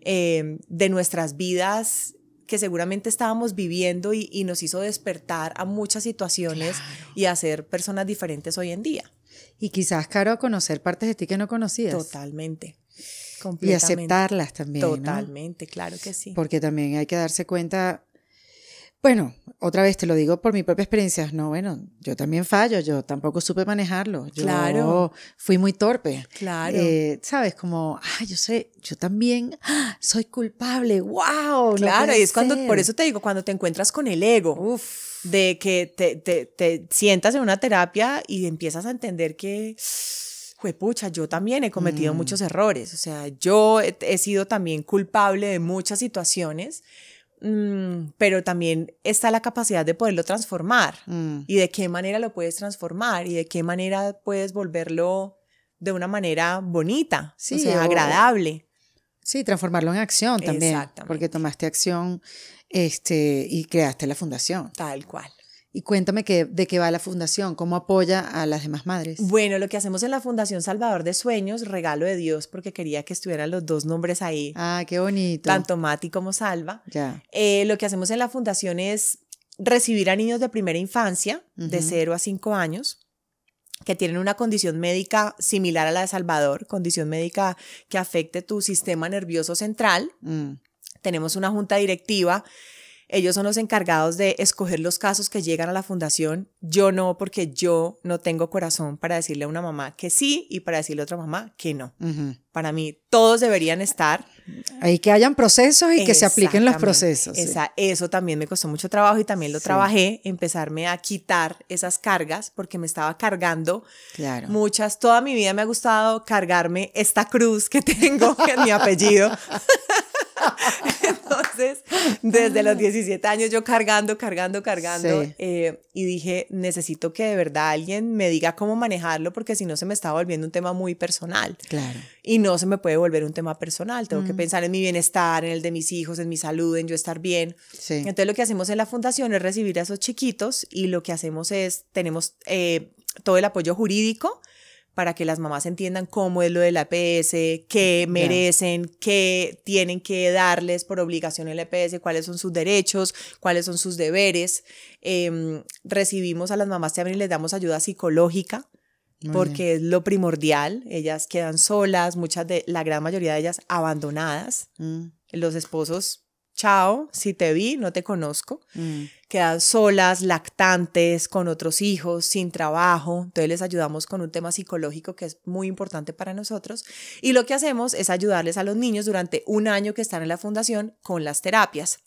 eh, de nuestras vidas que seguramente estábamos viviendo y, nos hizo despertar a muchas situaciones y hacer personas diferentes hoy en día. Y quizás caro conocer partes de ti que no conocías. Totalmente. Y aceptarlas también. Totalmente, claro que sí. Porque también hay que darse cuenta bueno, otra vez te lo digo por mi propia experiencia. No, bueno, yo también fallo, yo tampoco supe manejarlo. Yo claro. fui muy torpe. Claro. Eh, Sabes, como, ah, yo sé, yo también ¡ah! soy culpable. ¡Wow! Claro, y es cuando, por eso te digo, cuando te encuentras con el ego. de que te, te, sientas en una terapia y empiezas a entender que, pucha, yo también he cometido mm. muchos errores, o sea, yo he, sido también culpable de muchas situaciones Mm, pero también está la capacidad de poderlo transformar mm. y de qué manera lo puedes transformar y de qué manera puedes volverlo de una manera bonita, sí, agradable. Sí, transformarlo en acción también, porque tomaste acción este, y creaste la fundación. Tal cual. Y cuéntame que, de qué va la fundación, cómo apoya a las demás madres. Bueno, lo que hacemos en la Fundación Salvador de Sueños, regalo de Dios, porque quería que estuvieran los dos nombres ahí. Ah, qué bonito. Tanto Mati como Salva. Ya. Eh, lo que hacemos en la fundación es recibir a niños de primera infancia, de 0 a 5 años que tienen una condición médica similar a la de Salvador, condición médica que afecte tu sistema nervioso central. Mm. Tenemos una junta directiva ellos son los encargados de escoger los casos que llegan a la fundación. Yo no, porque yo no tengo corazón para decirle a una mamá que sí y para decirle a otra mamá que no. Para mí, todos deberían estar. Ahí que hayan procesos y que se apliquen los procesos. Esa, Eso también me costó mucho trabajo y también lo trabajé, empezarme a quitar esas cargas porque me estaba cargando muchas. Toda mi vida me ha gustado cargarme esta cruz que tengo en mi apellido. desde los 17 ah. años yo cargando, cargando, cargando. Eh, y dije, necesito que de verdad alguien me diga cómo manejarlo porque si no se me está volviendo un tema muy personal. Claro. Y no se me puede volver un tema personal. Tengo que mm. pensar en mi bienestar, en el de mis hijos, en mi salud, en yo estar bien. Entonces lo que hacemos en la fundación es recibir a esos chiquitos y lo que hacemos es, tenemos eh, todo el apoyo jurídico para que las mamás entiendan cómo es lo del EPS, qué merecen, qué tienen que darles por obligación el EPS, cuáles son sus derechos, cuáles son sus deberes. Em, recibimos a las mamás también y les damos ayuda psicológica porque es lo primordial. Ellas quedan solas, muchas de la gran mayoría de ellas abandonadas. Mm. Los esposos chao, si te vi, no te conozco. Mm. Quedan solas, lactantes, con otros hijos, sin trabajo. Entonces les ayudamos con un tema psicológico que es muy importante para nosotros. Y lo que hacemos es ayudarles a los niños durante un año que están en la fundación con las terapias.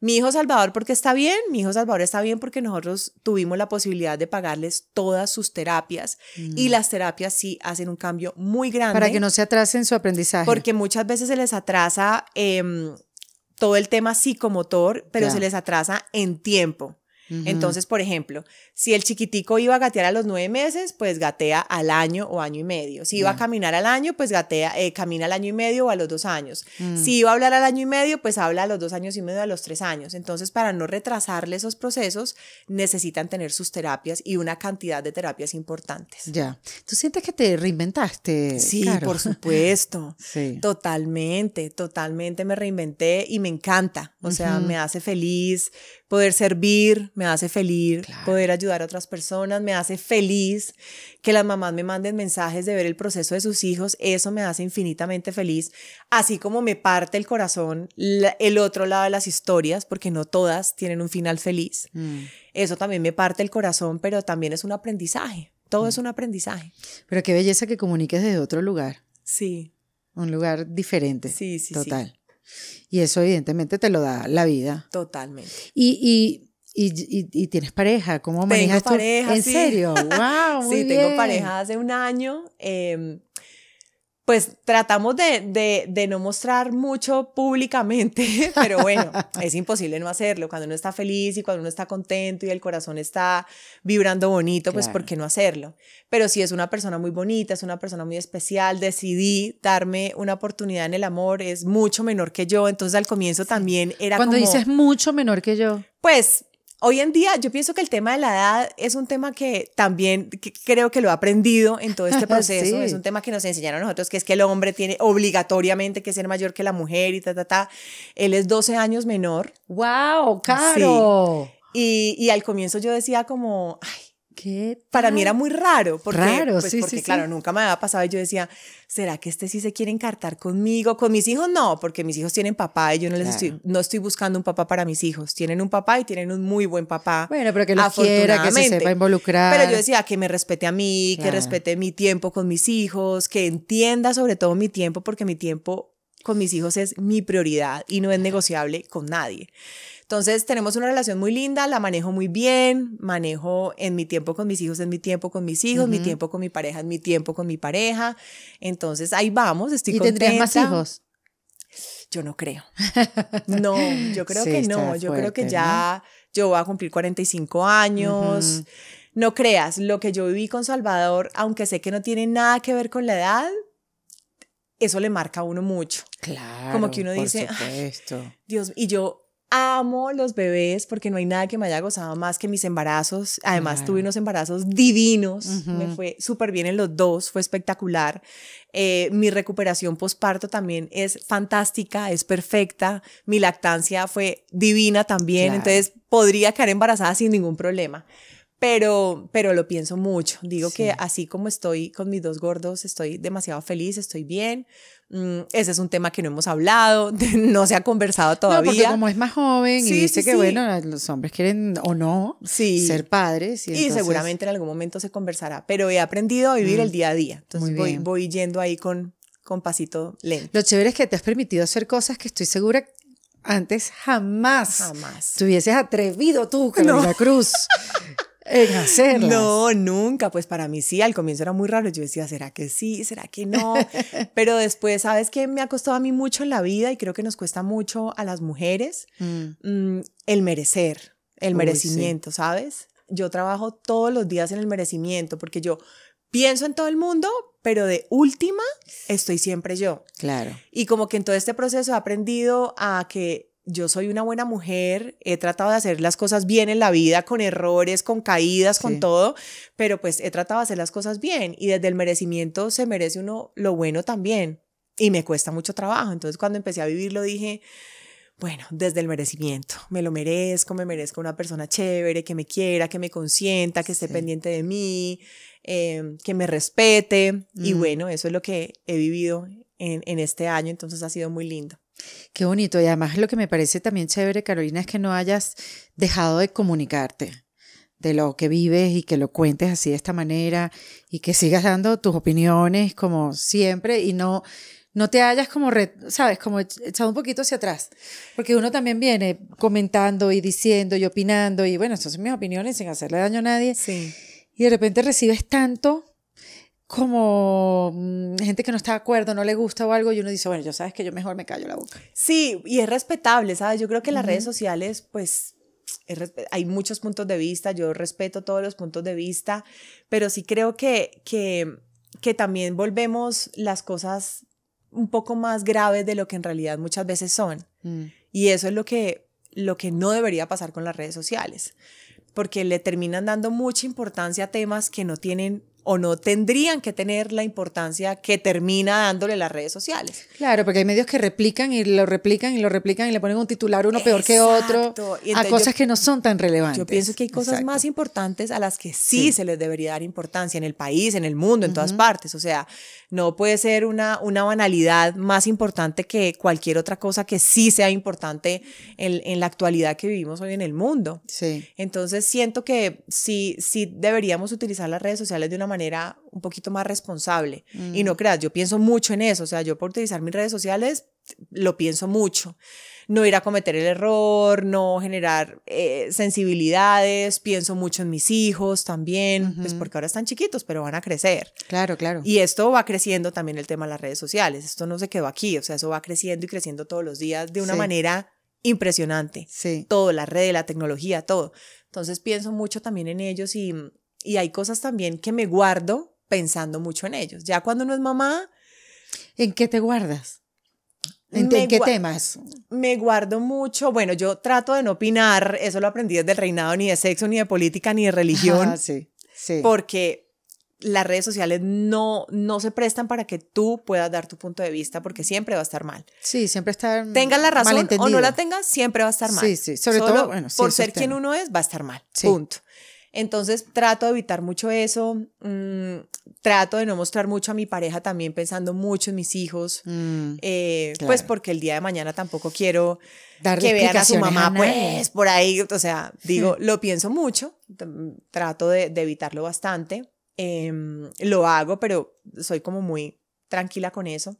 Mi hijo Salvador porque está bien, mi hijo Salvador está bien porque nosotros tuvimos la posibilidad de pagarles todas sus terapias mm. y las terapias sí hacen un cambio muy grande. Para que no se atrasen su aprendizaje. Porque muchas veces se les atrasa. Em, todo el tema psicomotor, pero se les atrasa en tiempo. Entonces, por ejemplo, si el chiquitico iba a gatear a los nueve meses, pues gatea al año o año y medio. Si iba a caminar al año, pues gatea, eh, camina al año y medio o a los dos años. Mm. Si iba a hablar al año y medio, pues habla a los dos años y medio, a los tres años. Entonces, para no retrasarle esos procesos, necesitan tener sus terapias y una cantidad de terapias importantes. Ya. ¿Tú sientes que te reinventaste? Sí, por supuesto. sí. Totalmente, totalmente me reinventé y me encanta. O sea, me hace feliz poder servir me hace feliz, poder ayudar a otras personas me hace feliz, que las mamás me manden mensajes de ver el proceso de sus hijos, eso me hace infinitamente feliz, así como me parte el corazón el otro lado de las historias, porque no todas tienen un final feliz. Mm. Eso también me parte el corazón, pero también es un aprendizaje, todo es mm. un aprendizaje. Pero qué belleza que comuniques desde otro lugar. Sí. Un lugar diferente. Sí, sí. Total. Y eso evidentemente te lo da la vida. Totalmente. Y, y, tienes pareja, ¿cómo manejas tengo pareja, ¿En serio? ¡Wow! sí, tengo pareja hace un año. Eh, pues tratamos de, no mostrar mucho públicamente, pero bueno, es imposible no hacerlo. Cuando uno está feliz y cuando uno está contento y el corazón está vibrando bonito, pues ¿por qué no hacerlo? Pero si es una persona muy bonita, es una persona muy especial, decidí darme una oportunidad en el amor, es mucho menor que yo, entonces al comienzo también era... Cuando dices mucho menor que yo. Pues Hoy en día yo pienso que el tema de la edad es un tema que también creo que lo he aprendido en todo este proceso. Es un tema que nos enseñaron a nosotros, que es que el hombre tiene obligatoriamente que ser mayor que la mujer y ta, ta, ta. Él es 12 años menor. ¡Wow! ¡Caro! Y, y al comienzo yo decía como, ay, para mí era muy raro, porque, pues, claro, nunca me había pasado y yo decía, ¿será que este sí se quiere encartar conmigo? Con mis hijos no, porque mis hijos tienen papá y yo no les estoy, no estoy buscando un papá para mis hijos. Tienen un papá y tienen un muy buen papá. Bueno, pero que los quiera, que se sepa involucrar. Pero yo decía que me respete a mí, que respete mi tiempo con mis hijos, que entienda sobre todo mi tiempo, porque mi tiempo con mis hijos es mi prioridad y no es negociable con nadie. Entonces tenemos una relación muy linda, la manejo muy bien, manejo en mi tiempo con mis hijos, en mi tiempo con mis hijos, mi tiempo con mi pareja, en mi tiempo con mi pareja. Entonces ahí vamos, estoy ¿Y tendrías más hijos? Yo no creo. No, yo creo que no. Yo creo que ya yo voy a cumplir 45 años. No creas, lo que yo viví con Salvador, aunque sé que no tiene nada que ver con la edad, eso le marca a uno mucho. Claro. Como que uno dice, dice, Dios, y yo amo los bebés porque no hay nada que me haya gozado más que mis embarazos. Además, tuve unos embarazos divinos. Me fue súper bien en los dos, fue espectacular. Eh, mi recuperación postparto también es fantástica, es perfecta. Mi lactancia fue divina también. Entonces, podría quedar embarazada sin ningún problema pero, pero lo pienso mucho. Digo que así como estoy con mis dos gordos, estoy demasiado feliz, estoy bien. Mm, ese es un tema que no hemos hablado, no se ha conversado todavía. No, porque como es más joven y dice que, bueno, los hombres quieren o no ser padres. Y, seguramente en algún momento se conversará, pero he aprendido a vivir mm, el día a día. Entonces voy, voy yendo ahí con, con pasito lento. Lo chévere es que te has permitido hacer cosas que estoy segura antes jamás, jamás. te hubieses atrevido tú, Carolina no. Cruz en hacerlas. No, nunca. Pues para mí sí, al comienzo era muy raro. Yo decía, ¿será que sí? ¿Será que no? Pero después, ¿sabes qué? Me ha costado a mí mucho en la vida y creo que nos cuesta mucho a las mujeres mm. Mm, el merecer, el merecimiento, ¿sabes? Yo trabajo todos los días en el merecimiento porque yo pienso en todo el mundo, pero de última estoy siempre yo. Claro. Y como que en todo este proceso he aprendido a que yo soy una buena mujer, he tratado de hacer las cosas bien en la vida, con errores, con caídas, con todo, pero pues he tratado de hacer las cosas bien y desde el merecimiento se merece uno lo bueno también y me cuesta mucho trabajo. Entonces cuando empecé a vivirlo dije, bueno, desde el merecimiento, me lo merezco, me merezco una persona chévere, que me quiera, que me consienta, que esté pendiente de mí, em, que me respete y mm. bueno, eso es lo que he vivido en este año, entonces ha sido muy lindo. Qué bonito. Y además lo que me parece también chévere, Carolina, es que no hayas dejado de comunicarte de lo que vives y que lo cuentes así de esta manera y que sigas dando tus opiniones como siempre y no no te hayas como, sabes, como echado un poquito hacia atrás, porque uno también viene comentando y diciendo y opinando y bueno, estas son mis opiniones sin hacerle daño a nadie. Sí. Y de repente recibes tanto como mm, gente que no está de acuerdo, no le gusta o algo, y uno dice, bueno, yo sabes que yo mejor me callo la boca. Sí, y es respetable, ¿sabes? Yo creo que las redes sociales, pues, hay muchos puntos de vista, yo respeto todos los puntos de vista, pero sí creo que, que, que también volvemos las cosas un poco más graves de lo que en realidad muchas veces son. Mm. Y eso es lo que, lo que no debería pasar con las redes sociales, porque le terminan dando mucha importancia a temas que no tienen o no tendrían que tener la importancia que termina dándole las redes sociales. Claro, porque hay medios que replican y lo replican y lo replican y le ponen un titular uno peor que otro a cosas que no son tan relevantes. Yo pienso que hay cosas más importantes a las que sí, se les debería dar importancia en el país, en el mundo, en todas partes. O sea, no puede ser una, una banalidad más importante que cualquier otra cosa que sí sea importante en, en la actualidad que vivimos hoy en el mundo. Sí. Entonces siento que sí, sí deberíamos utilizar las redes sociales de una manera un poquito más responsable. Y mm. no creas, yo pienso mucho en eso, o sea, yo por utilizar mis redes sociales lo pienso mucho. No ir a cometer el error, no generar eh, sensibilidades, pienso mucho en mis hijos también, pues porque ahora están chiquitos, pero van a crecer. Claro, claro. Y esto va creciendo también el tema de las redes sociales, esto no se quedó aquí, o sea, eso va creciendo y creciendo todos los días de una manera impresionante. Sí. Todo, la red, la tecnología, todo. Entonces pienso mucho también en ellos y, mm, y hay cosas también que me guardo pensando mucho en ellos. Ya cuando no es mamá... ¿En qué te guardas? ¿En, qué temas? Me guardo mucho. Bueno, yo trato de no opinar, eso lo aprendí desde el reinado, ni de sexo, ni de política, ni de religión. sí, sí. Porque las redes sociales no, no se prestan para que tú puedas dar tu punto de vista, porque siempre va a estar mal. Sí, siempre está Tenga la razón o no la tenga siempre va a estar mal. Sí, sí, sobre todo, bueno, por ser quien uno es, va a estar mal. Punto. Entonces trato de evitar mucho eso, mm, trato de no mostrar mucho a mi pareja también pensando mucho en mis hijos, mm, eh, pues porque el día de mañana tampoco quiero Darle que vean a su mamá, pues por ahí, o sea, digo, lo pienso mucho, mm, trato de, evitarlo bastante, em, lo hago, pero soy como muy tranquila con eso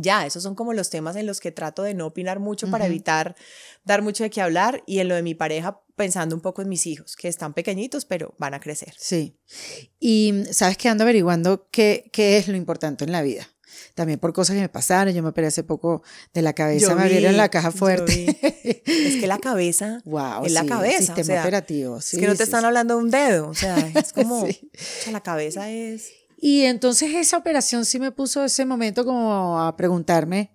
ya, esos son como los temas en los que trato de no opinar mucho para evitar dar mucho de qué hablar y en lo de mi pareja pensando un poco en mis hijos, que están pequeñitos, pero van a crecer. Sí. Y mm, sabes que ando averiguando qué, qué es lo importante en la vida. También por cosas que me pasaron, yo me operé hace poco de la cabeza, me abrieron la caja fuerte. Es que la cabeza wow, es la cabeza. Sistema operativo, Es que no te están hablando de un dedo, o sea, es como, la cabeza es... Y entonces esa operación sí me puso ese momento como a preguntarme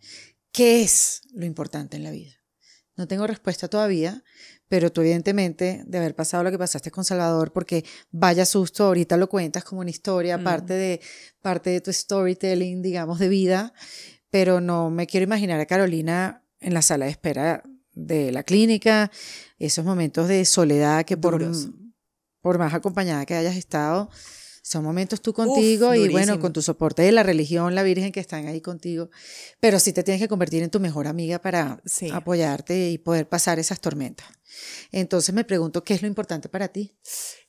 qué es lo importante en la vida. No tengo respuesta todavía, pero tú evidentemente de haber pasado lo que pasaste con Salvador, porque vaya susto, ahorita lo cuentas como una historia, mm. parte, de, parte de tu storytelling, digamos, de vida, pero no me quiero imaginar a Carolina en la sala de espera de la clínica, esos momentos de soledad que por más acompañada que hayas estado, son momentos tú contigo y bueno, con tu soporte de la religión, la Virgen que están ahí contigo. Pero sí te tienes que convertir en tu mejor amiga para apoyarte y poder pasar esas tormentas. Entonces me pregunto, ¿qué es lo importante para ti?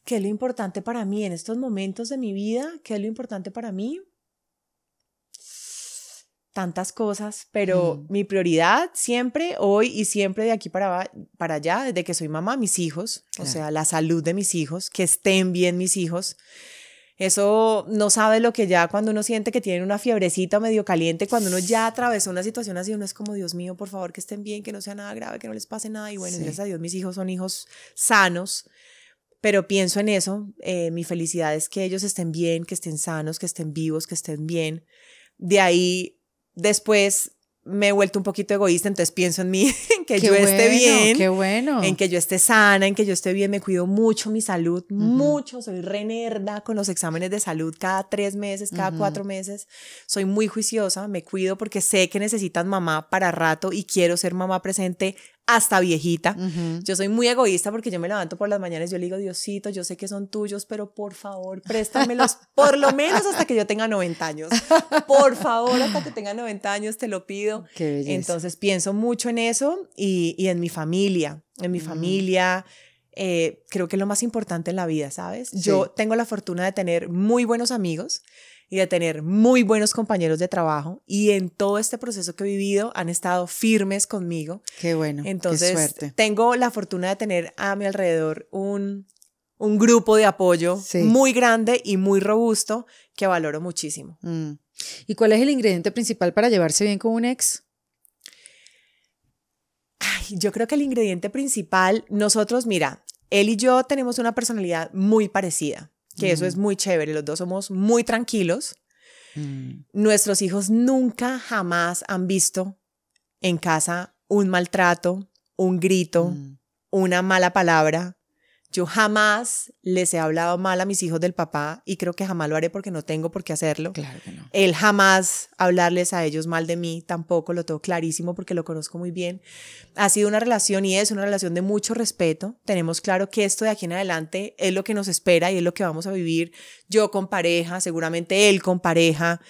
¿Qué es lo importante para mí en estos momentos de mi vida? ¿Qué es lo importante para mí? tantas cosas, pero mm. mi prioridad siempre, hoy y siempre de aquí para, allá, desde que soy mamá, mis hijos, o sea, la salud de mis hijos, que estén bien mis hijos, eso no sabe lo que ya cuando uno siente que tiene una fiebrecita medio caliente, cuando uno ya atravesó una situación así, uno es como, Dios mío, por favor, que estén bien, que no sea nada grave, que no les pase nada. Y bueno, gracias a Dios, mis hijos son hijos sanos. Pero pienso en eso, eh, mi felicidad es que ellos estén bien, que estén sanos, que estén vivos, que estén bien. De ahí, después me he vuelto un poquito egoísta, entonces pienso en mí, en que yo esté bien, qué bueno. en que yo esté sana, en que yo esté bien, me cuido mucho mi salud, mucho, soy renerda con los exámenes de salud cada tres meses, cada cuatro meses, soy muy juiciosa, me cuido porque sé que necesitan mamá para rato y quiero ser mamá presente hasta viejita. Yo soy muy egoísta porque yo me levanto por las mañanas, yo le digo, Diosito, yo sé que son tuyos, pero por favor, préstamelos por lo menos hasta que yo tenga 90 años. Por favor, hasta que tenga 90 años, te lo pido. Entonces pienso mucho en eso y, y en mi familia, en mi familia. Eh, creo que es lo más importante en la vida, ¿sabes? Yo tengo la fortuna de tener muy buenos amigos y de tener muy buenos compañeros de trabajo y en todo este proceso que he vivido han estado firmes conmigo. Qué bueno. Entonces, tengo la fortuna de tener a mi alrededor un, grupo de apoyo muy grande y muy robusto que valoro muchísimo. Mm. ¿Y cuál es el ingrediente principal para llevarse bien con un ex? Ay, yo creo que el ingrediente principal, nosotros, mira, él y yo tenemos una personalidad muy parecida que eso es muy chévere, los dos somos muy tranquilos. Mm. Nuestros hijos nunca, jamás han visto en casa un maltrato, un grito, mm. una mala palabra, yo jamás les he hablado mal a mis hijos del papá y creo que jamás lo haré porque no tengo por qué hacerlo. Claro que no. Él jamás hablarles a ellos mal de mí, tampoco lo tengo clarísimo porque lo conozco muy bien. Ha sido una relación y es una relación de mucho respeto. Tenemos claro que esto de aquí en adelante es lo que nos espera y es lo que vamos a vivir yo con pareja, seguramente él con pareja.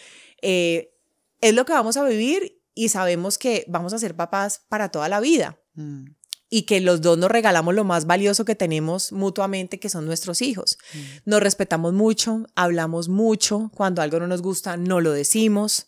Eh, es lo que vamos a vivir y sabemos que vamos a ser papás para toda la vida. Mm y que los dos nos regalamos lo más valioso que tenemos mutuamente, que son nuestros hijos. Mm. Nos respetamos mucho, hablamos mucho, cuando algo no nos gusta no lo decimos.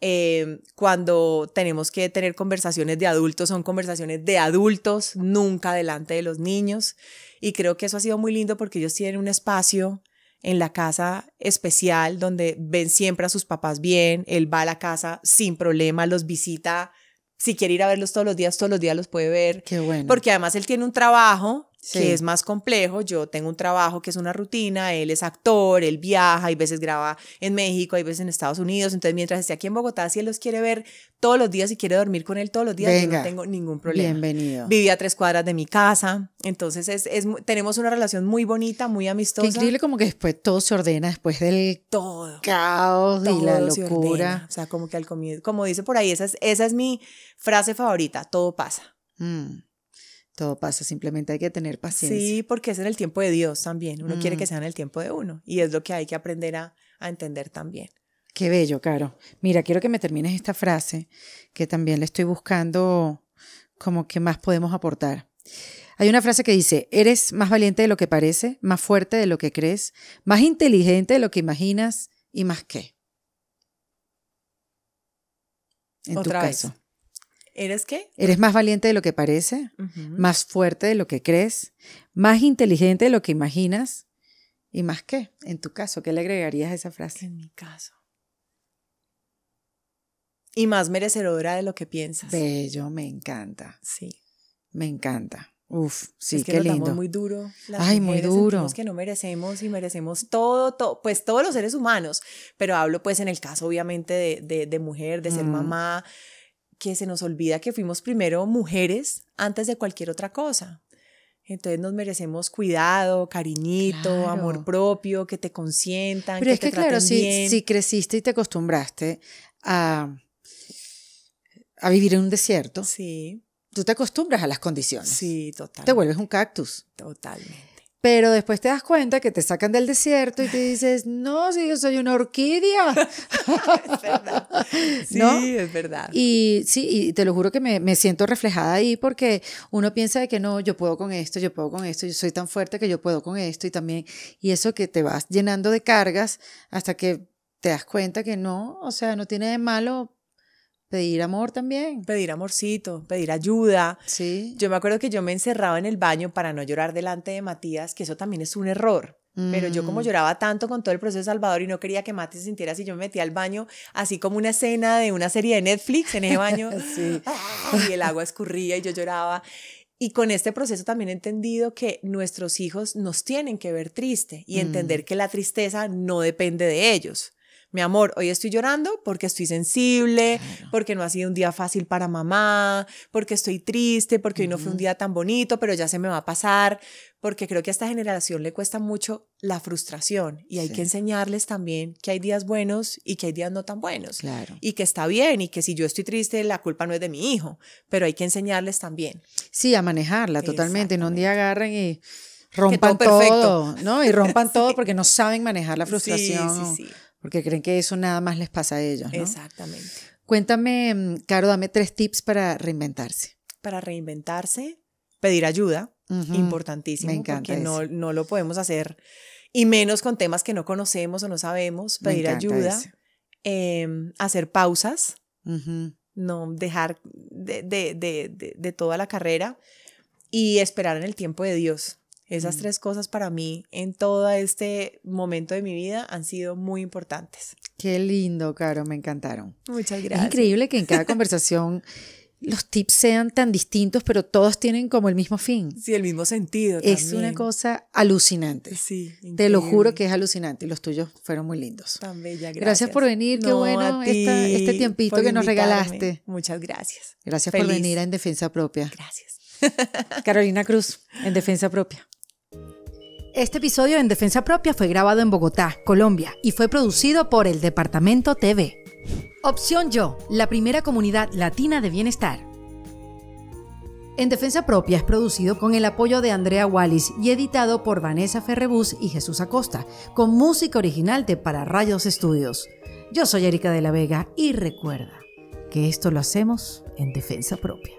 Eh, cuando tenemos que tener conversaciones de adultos, son conversaciones de adultos, nunca delante de los niños. Y creo que eso ha sido muy lindo porque ellos tienen un espacio en la casa especial donde ven siempre a sus papás bien, él va a la casa sin problema, los visita si quiere ir a verlos todos los días, todos los días los puede ver. Qué bueno. Porque además él tiene un trabajo que es más complejo. Yo tengo un trabajo que es una rutina, él es actor, él viaja, hay veces graba en México, hay veces en Estados Unidos. Entonces, mientras esté aquí en Bogotá, si él los quiere ver todos los días y quiere dormir con él todos los días, yo no tengo ningún problema. Bienvenido. Vivía a tres cuadras de mi casa. Entonces, es, es, tenemos una relación muy bonita, muy amistosa. increíble como que después todo se ordena después del todo, caos y la locura. o sea, como que al comienzo, como dice por ahí, esa es, esa es mi frase favorita, todo pasa. Mm. Todo pasa, simplemente hay que tener paciencia. Sí, porque es en el tiempo de Dios también. Uno quiere que mm. sea en el tiempo de uno. Y es lo que hay que aprender a, entender también. Qué bello, Caro. Mira, quiero que me termines esta frase, que también le estoy buscando como que más podemos aportar. Hay una frase que dice, eres más valiente de lo que parece, más fuerte de lo que crees, más inteligente de lo que imaginas y más qué. En Otra ¿Eres qué? Eres más valiente de lo que parece, más fuerte de lo que crees, más inteligente de lo que imaginas y más qué. En tu caso, ¿qué le agregarías a esa frase? En mi caso. Y más merecedora de lo que piensas. Bello, me encanta. Sí. Me encanta. Uf, sí, es que qué lindo. muy duro. Ay, muy duro. que no merecemos y merecemos todo, todo, pues todos los seres humanos, pero hablo pues en el caso obviamente de, mujer, de ser mm. mamá, que se nos olvida que fuimos primero mujeres antes de cualquier otra cosa. Entonces nos merecemos cuidado, cariñito, amor propio, que te consientan, Pero es que claro, Si, si creciste y te acostumbraste a, vivir en un desierto, sí. tú te acostumbras a las condiciones. Sí, total. Te vuelves un cactus. Totalmente. Pero después te das cuenta que te sacan del desierto y te dices, no, si yo soy una orquídea. es verdad. Sí, es verdad. Y sí, y te lo juro que me, me, siento reflejada ahí porque uno piensa de que no, yo puedo con esto, yo puedo con esto, yo soy tan fuerte que yo puedo con esto y también, y eso que te vas llenando de cargas hasta que te das cuenta que no, o sea, no tiene de malo Pedir amor también. Pedir amorcito, pedir ayuda. Sí. Yo me acuerdo que yo me encerraba en el baño para no llorar delante de Matías, que eso también es un error. Pero yo como mm. lloraba tanto con todo el proceso de Salvador y no quería que Mati se sintiera así, yo me metía al baño así como una escena de una serie de Netflix en ese baño. sí. Y el agua escurría y yo lloraba. Y con este proceso también he entendido que nuestros hijos nos tienen que ver triste y mm. entender que la tristeza no depende de ellos mi amor, hoy estoy llorando porque estoy sensible, porque no ha sido un día fácil para mamá, porque estoy triste, porque hoy no fue un día tan bonito, pero ya se me va a pasar, porque creo que a esta generación le cuesta mucho la frustración y hay que enseñarles también que hay días buenos y que hay días no tan buenos. Y que está bien y que si yo estoy triste, la culpa no es de mi hijo, pero hay que enseñarles también. Sí, a manejarla totalmente, no un día agarren y rompan todo, ¿no? Y rompan todo porque no saben manejar la frustración. Sí, sí, porque creen que eso nada más les pasa a ellos. ¿no? Exactamente. Cuéntame, mm, Caro, dame tres tips para reinventarse. Para reinventarse, pedir ayuda, importantísimo, Me encanta porque no, no, lo podemos hacer, y menos con temas que no conocemos o no sabemos, pedir ayuda, em, hacer pausas, no dejar de, de, de, de toda la carrera y esperar en el tiempo de Dios esas mm. tres cosas para mí en todo este momento de mi vida han sido muy importantes. Qué lindo, Caro, me encantaron. Muchas gracias. Es increíble que en cada conversación los tips sean tan distintos, pero todos tienen como el mismo fin. Sí, el mismo sentido. Es una cosa alucinante. Sí. Te lo juro que es alucinante. y Los tuyos fueron muy lindos. Tan bella, gracias. Gracias por venir. Qué bueno este tiempito que nos regalaste. Muchas gracias. Gracias por venir a En Defensa Propia. Gracias. Carolina Cruz, En Defensa Propia. Este episodio en Defensa Propia fue grabado en Bogotá, Colombia, y fue producido por el Departamento TV. Opción Yo, la primera comunidad latina de bienestar. En Defensa Propia es producido con el apoyo de Andrea Wallis y editado por Vanessa Ferrebus y Jesús Acosta, con música original de Para Rayos Estudios. Yo soy Erika de la Vega y recuerda que esto lo hacemos en Defensa Propia.